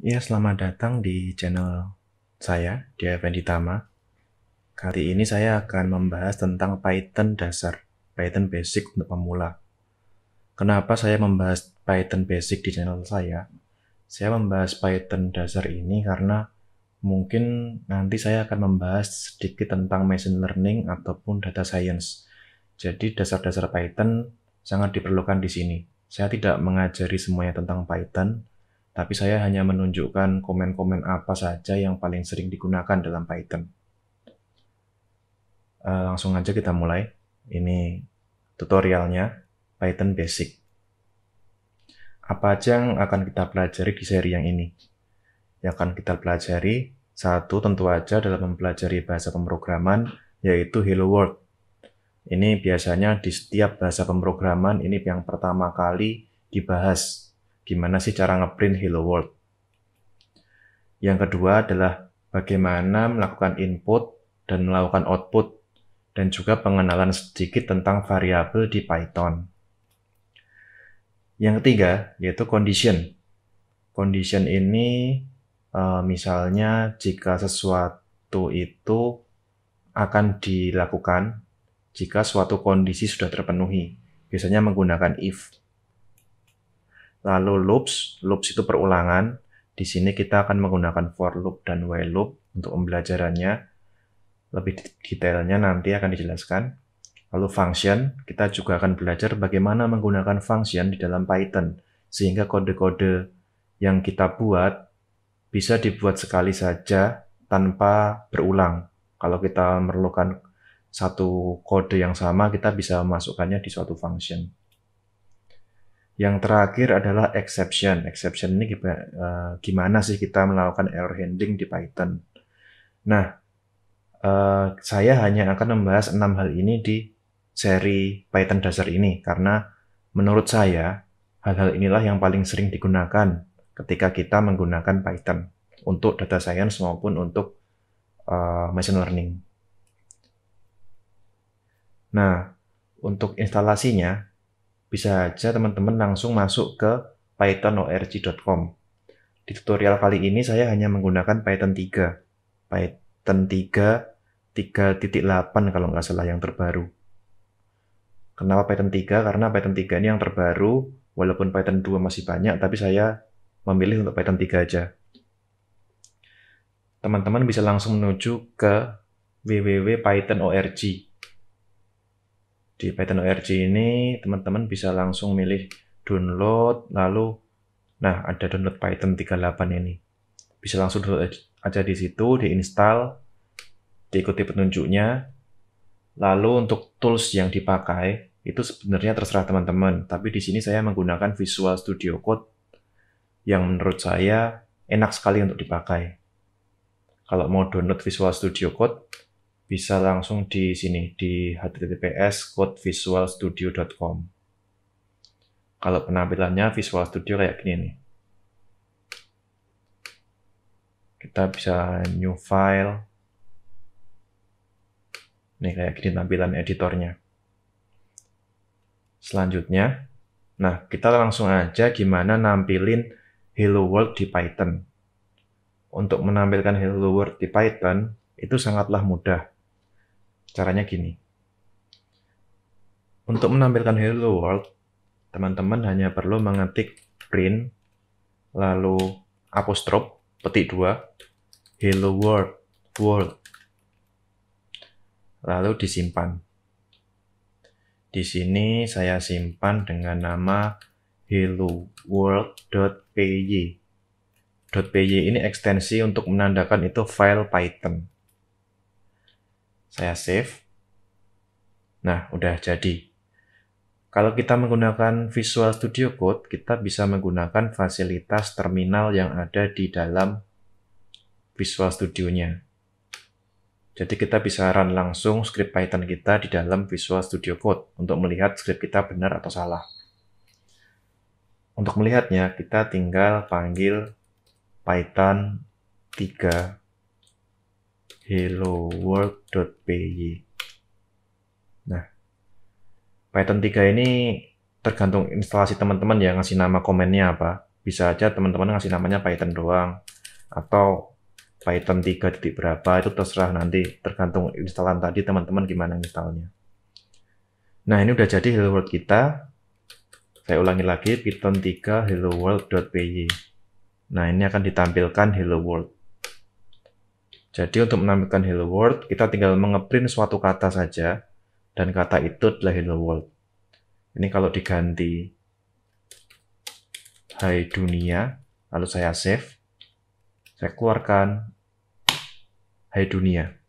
Ya, selamat datang di channel saya, Dia Venditama. Kali ini saya akan membahas tentang Python dasar, Python basic untuk pemula. Kenapa saya membahas Python basic di channel saya? Saya membahas Python dasar ini karena mungkin nanti saya akan membahas sedikit tentang machine learning ataupun data science. Jadi dasar-dasar Python sangat diperlukan di sini. Saya tidak mengajari semuanya tentang Python, tapi saya hanya menunjukkan komen-komen apa saja yang paling sering digunakan dalam Python. Uh, langsung aja kita mulai. Ini tutorialnya Python Basic. Apa aja yang akan kita pelajari di seri yang ini? Yang akan kita pelajari, satu tentu aja dalam mempelajari bahasa pemrograman, yaitu Hello World. Ini biasanya di setiap bahasa pemrograman ini yang pertama kali dibahas gimana sih cara ngeprint Hello World. Yang kedua adalah bagaimana melakukan input dan melakukan output, dan juga pengenalan sedikit tentang variabel di Python. Yang ketiga yaitu condition. Condition ini eh, misalnya jika sesuatu itu akan dilakukan jika suatu kondisi sudah terpenuhi, biasanya menggunakan if lalu loops, loops itu perulangan. Di sini kita akan menggunakan for loop dan while loop untuk pembelajarannya. Lebih detailnya nanti akan dijelaskan. Lalu function, kita juga akan belajar bagaimana menggunakan function di dalam Python. Sehingga kode-kode yang kita buat bisa dibuat sekali saja tanpa berulang. Kalau kita memerlukan satu kode yang sama, kita bisa masukkannya di suatu function. Yang terakhir adalah exception. Exception ini eh, gimana, sih kita melakukan error handling di Python? Nah, eh, saya hanya akan membahas enam hal ini di seri Python dasar ini karena menurut saya hal-hal inilah yang paling sering digunakan ketika kita menggunakan Python untuk data science maupun untuk eh, machine learning. Nah, untuk instalasinya bisa aja teman-teman langsung masuk ke pythonorg.com. Di tutorial kali ini saya hanya menggunakan Python 3. Python 3 3.8 kalau nggak salah yang terbaru. Kenapa Python 3? Karena Python 3 ini yang terbaru, walaupun Python 2 masih banyak, tapi saya memilih untuk Python 3 aja. Teman-teman bisa langsung menuju ke www.python.org di Python ORG ini teman-teman bisa langsung milih download lalu nah ada download Python 38 ini bisa langsung download aja di situ diinstal diikuti petunjuknya lalu untuk tools yang dipakai itu sebenarnya terserah teman-teman tapi di sini saya menggunakan Visual Studio Code yang menurut saya enak sekali untuk dipakai kalau mau download Visual Studio Code bisa langsung di sini di https codevisualstudio.com. Kalau penampilannya Visual Studio kayak gini nih. Kita bisa new file. Nih kayak gini tampilan editornya. Selanjutnya, nah kita langsung aja gimana nampilin Hello World di Python. Untuk menampilkan Hello World di Python itu sangatlah mudah Caranya gini. Untuk menampilkan hello world, teman-teman hanya perlu mengetik print lalu apostrof petik dua hello world world lalu disimpan. Di sini saya simpan dengan nama Hello helloworld.py. .py ini ekstensi untuk menandakan itu file Python. Saya save. Nah, udah jadi. Kalau kita menggunakan Visual Studio Code, kita bisa menggunakan fasilitas terminal yang ada di dalam Visual Studio-nya. Jadi kita bisa run langsung script Python kita di dalam Visual Studio Code untuk melihat script kita benar atau salah. Untuk melihatnya, kita tinggal panggil python 3 Hello hellowork.py. Nah, Python 3 ini tergantung instalasi teman-teman yang ngasih nama komennya apa. Bisa aja teman-teman ngasih namanya Python doang atau Python 3 titik berapa itu terserah nanti tergantung instalan tadi teman-teman gimana installnya. Nah, ini udah jadi hello world kita. Saya ulangi lagi python 3 hello world.py. Nah, ini akan ditampilkan hello world. Jadi untuk menampilkan hello world, kita tinggal mengeprint suatu kata saja, dan kata itu adalah hello world. Ini kalau diganti hai dunia, lalu saya save, saya keluarkan hai dunia.